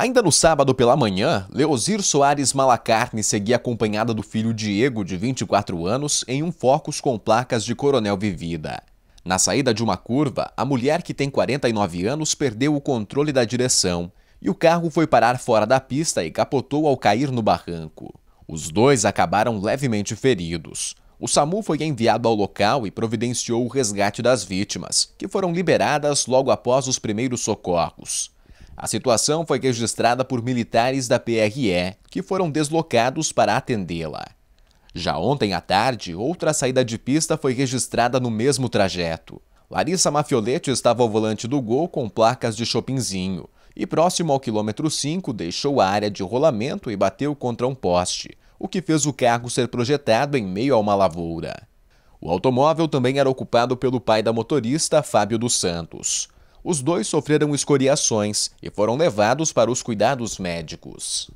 Ainda no sábado pela manhã, Leozir Soares Malacarne seguia acompanhada do filho Diego, de 24 anos, em um Focus com placas de Coronel Vivida. Na saída de uma curva, a mulher que tem 49 anos perdeu o controle da direção e o carro foi parar fora da pista e capotou ao cair no barranco. Os dois acabaram levemente feridos. O SAMU foi enviado ao local e providenciou o resgate das vítimas, que foram liberadas logo após os primeiros socorros. A situação foi registrada por militares da PRE, que foram deslocados para atendê-la. Já ontem à tarde, outra saída de pista foi registrada no mesmo trajeto. Larissa Mafioletti estava ao volante do gol com placas de Chopinzinho e, próximo ao quilômetro 5, deixou a área de rolamento e bateu contra um poste, o que fez o carro ser projetado em meio a uma lavoura. O automóvel também era ocupado pelo pai da motorista, Fábio dos Santos. Os dois sofreram escoriações e foram levados para os cuidados médicos.